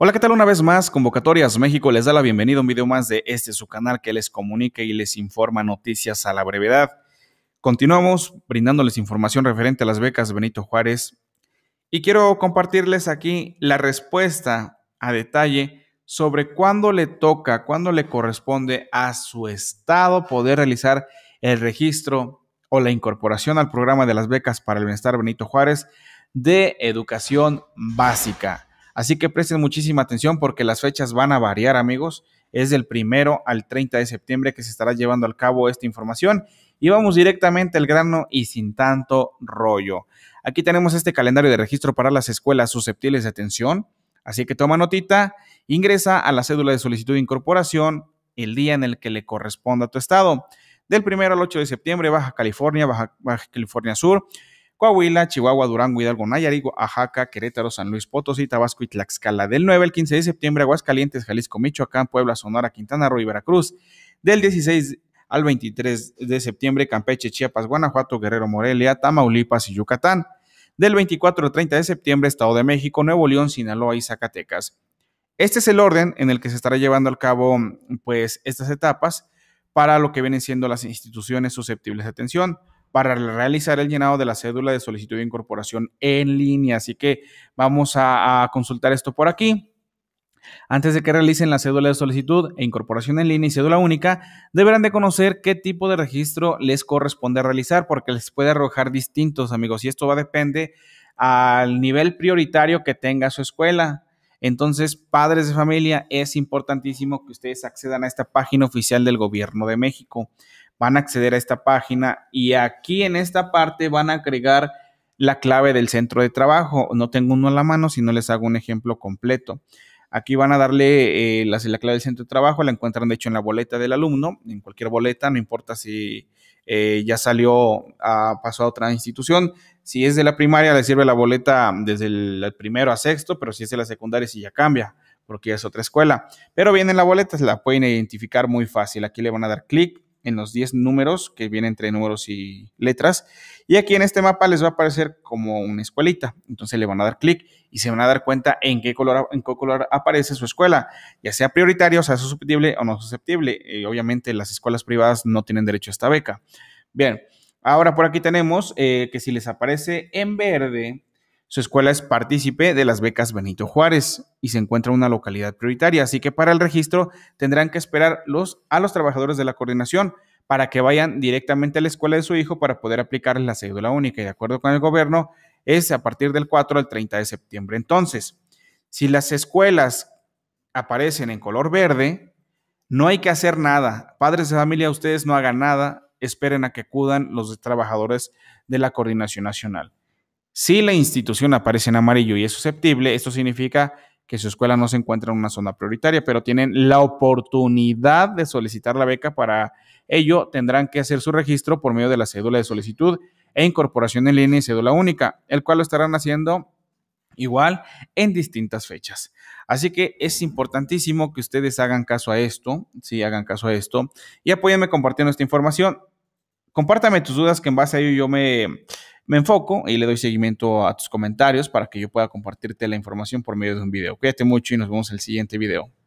Hola, ¿qué tal? Una vez más, Convocatorias México les da la bienvenida a un video más de este su canal que les comunica y les informa noticias a la brevedad. Continuamos brindándoles información referente a las becas Benito Juárez y quiero compartirles aquí la respuesta a detalle sobre cuándo le toca, cuándo le corresponde a su estado poder realizar el registro o la incorporación al programa de las becas para el bienestar Benito Juárez de educación básica. Así que presten muchísima atención porque las fechas van a variar, amigos. Es del primero al 30 de septiembre que se estará llevando a cabo esta información. Y vamos directamente al grano y sin tanto rollo. Aquí tenemos este calendario de registro para las escuelas susceptibles de atención. Así que toma notita, ingresa a la cédula de solicitud de incorporación el día en el que le corresponda a tu estado. Del primero al 8 de septiembre, Baja California, Baja California Sur, Coahuila, Chihuahua, Durango, Hidalgo, Nayarit, Oaxaca, Querétaro, San Luis Potosí, Tabasco y Tlaxcala. Del 9 al 15 de septiembre, Aguascalientes, Jalisco, Michoacán, Puebla, Sonora, Quintana Roo y Veracruz. Del 16 al 23 de septiembre, Campeche, Chiapas, Guanajuato, Guerrero, Morelia, Tamaulipas y Yucatán. Del 24 al 30 de septiembre, Estado de México, Nuevo León, Sinaloa y Zacatecas. Este es el orden en el que se estará llevando a cabo pues estas etapas para lo que vienen siendo las instituciones susceptibles de atención para realizar el llenado de la cédula de solicitud de incorporación en línea. Así que vamos a, consultar esto por aquí. Antes de que realicen la cédula de solicitud e incorporación en línea y cédula única, deberán de conocer qué tipo de registro les corresponde realizar porque les puede arrojar distintos, amigos, y esto va a depender al nivel prioritario que tenga su escuela. Entonces, padres de familia, es importantísimo que ustedes accedan a esta página oficial del Gobierno de México van a acceder a esta página y aquí en esta parte van a agregar la clave del centro de trabajo. No tengo uno a la mano, si no les hago un ejemplo completo. Aquí van a darle eh, la, la, clave del centro de trabajo, la encuentran de hecho en la boleta del alumno, en cualquier boleta, no importa si eh, ya salió, ah, pasó a otra institución. Si es de la primaria, le sirve la boleta desde el primero a sexto, pero si es de la secundaria, si ya cambia, porque es otra escuela. Pero viene la boleta, se la pueden identificar muy fácil. Aquí le van a dar clic, en los 10 números que vienen entre números y letras. Y aquí en este mapa les va a aparecer como una escuelita. Entonces le van a dar clic y se van a dar cuenta en qué color, en color aparece su escuela, ya sea prioritario, o sea susceptible o no susceptible. Eh, obviamente las escuelas privadas no tienen derecho a esta beca. Bien, ahora por aquí tenemos eh, que si les aparece en verde su escuela es partícipe de las becas Benito Juárez y se encuentra en una localidad prioritaria, así que para el registro tendrán que esperar los, a los trabajadores de la coordinación para que vayan directamente a la escuela de su hijo para poder aplicar la cédula única. Y de acuerdo con el gobierno, es a partir del 4 al 30 de septiembre. Entonces, si las escuelas aparecen en color verde, no hay que hacer nada. Padres de familia, ustedes no hagan nada, esperen a que acudan los trabajadores de la coordinación nacional. Si la institución aparece en amarillo y es susceptible, esto significa que su escuela no se encuentra en una zona prioritaria, pero tienen la oportunidad de solicitar la beca. Para ello, tendrán que hacer su registro por medio de la cédula de solicitud e incorporación en línea y cédula única, el cual lo estarán haciendo igual en distintas fechas. Así que es importantísimo que ustedes hagan caso a esto, si hagan caso a esto, y apóyenme compartiendo esta información. Compártame tus dudas que en base a ello yo me, me enfoco y le doy seguimiento a tus comentarios para que yo pueda compartirte la información por medio de un video. Cuídate mucho y nos vemos en el siguiente video.